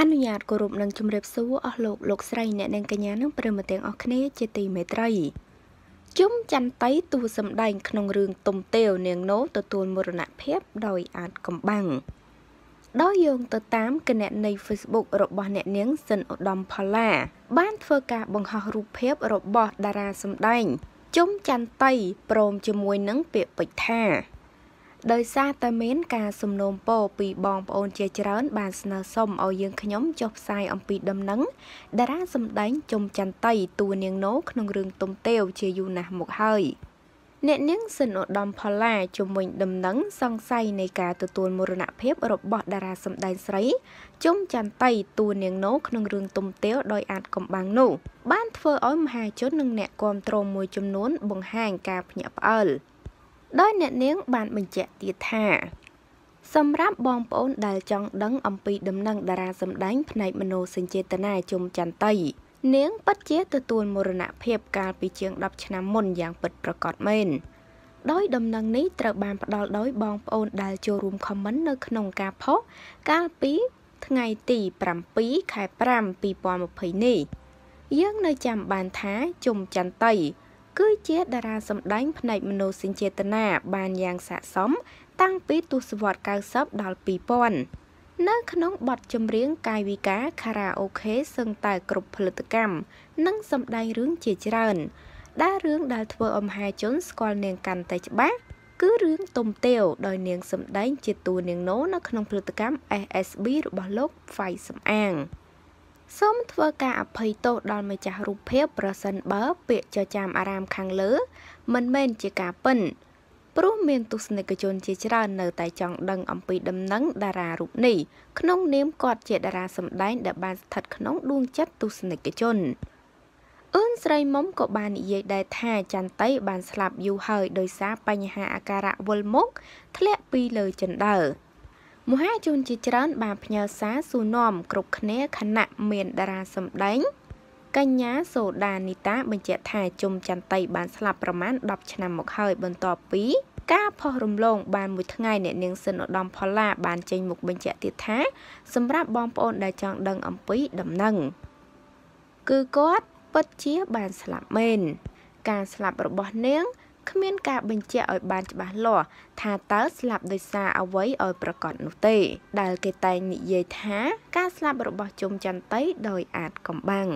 អនុញ្ញាតគោរពនិងជម្រាបសួរអស់លោកលោកស្រីអ្នកនាងកញ្ញានិងប្រិមត្តទាំងអស់គ្នាជាទីមេត្រីជុំចន្ទៃទូសម្ដែងក្នុងរឿងទំទាវនាងណូទទួលមរណភាពដោយអាចកំបាំងដោយយោងទៅតាមគណនី Facebook របស់អ្នកនាងសិនឧត្តមផល្លាបានធ្វើការបង្ហោះរូបភាពរបស់តារាសម្ដែងជុំចន្ទៃព្រមជាមួយនឹងពាក្យពេចន៍ថាដោយសារតែមានការសំណូមពរពីបងប្អូនជាច្រើនបានស្នើសុំឲ្យយើងខ្ញុំចុះផ្សាយអំពីដំណឹងតារាសម្ដែងជុំចន្ទៃតួនាងណូក្នុងរឿងទុំទាវជាយូរណាស់មកហើយអ្នកនាងសិនឧត្តមផល្លាជំវិញដំណឹងសង្ស័យនៃការទទួលមរណភាពរបស់តារាសម្ដែងស្រីជុំចន្ទៃតួនាងណូក្នុងរឿងទុំទាវដោយអាចកំបាំងនោះ បានធ្វើឲ្យមហាជននិងអ្នកគាំទ្រមួយចំនួនបង្ហាញការភ្ញាក់ផ្អើល។ដោយអ្នកនាង បានបញ្ជាក់ទៀតថាសម្រាប់បងប្អូនដែលចង់ដឹង អំពីដំណឹងតារាសម្ដែងផ្នែកមនោសញ្ចេតនាជុំចន្ទៃនាងពិតជាទទួលមរណភាពកាលពីជាង10ឆ្នាំមុនយ៉ាងពិតប្រាកដមែនដោយដំណឹងនេះត្រូវបាន ផ្ដល់ដោយបងប្អូនដែលចូលរួមខមមិននៅ ក្នុងការផុសកាលពី ថ្ងៃទី7ខែ5 2020នេះយើងនៅចាំបានថាជុំចន្ទៃគឺជាតារាសម្ដែងផ្នែកមនោសញ្ចេតនាបានយ៉ាងស័ក្តិសមតាំងពីទសវត្សរ៍90ដល់2000នៅក្នុងបទចម្រៀងកាយវិការខារ៉ាអូខេសឹងតែគ្រប់ផលិតកម្មនិងសម្ដែងរឿងជាច្រើនដែលរឿងដែលធ្វើអំហាជនស្គាល់នាងកាន់តែច្បាស់គឺរឿងទុំទាវដោយនាងសម្ដែងជាតួនាងណូនៅក្នុងផលិតកម្ម SSB របស់លោកហ្វៃសំអាង។សូមធ្វើការអភ័យទោសដល់ម្ចាស់រូបភាពប្រសិនបើពាក្យចចាមអារាមខាងលើ មិនមែនជាការពិន ព្រោះមានទស្សនិកជនជាច្រើននៅតែចង់ដឹងអំពីដំណឹងតារារូបនេះក្នុងនាមគាត់ជាតារាសម្ដែងដែលបានស្ថិតក្នុងដួងចិត្តទស្សនិកជនអឿនស្រីមុំក៏បាននិយាយដែរថាចន្ទៃបានស្លាប់យូរហើយដោយសារបញ្ហាអាការៈវល់មុខធ្លាក់ពីលើចិនដើរមហាជនជាច្រើនបានផ្ញើសារសួរនាំគ្រប់គ្នាខណៈមានតារាសម្ដែងកញ្ញាសូដានីតាបញ្ជាក់ថាជុំចន្ទៃបានស្លាប់ប្រមាណ10ឆ្នាំមកហើយបន្ទាប់ពីការផុសរំលងបានមួយថ្ងៃអ្នកនាងសិនឧត្តមផល្លាបានចេញមុខបញ្ជាក់ទៀតថាសម្រាប់បងប្អូនដែលចង់ដឹងអំពីដំណឹងគឺគាត់ពិតជាបានស្លាប់មែនការស្លាប់របស់នាងគ្មានការបញ្ជាក់ឲ្យបានច្បាស់លាស់ថាតើស្លាប់ដោយសារអ្វីឲ្យប្រកបនោះទេដែលគេតែងនិយាយថាការស្លាប់របស់ជុំចន្ទតីដោយអាចកំបាំង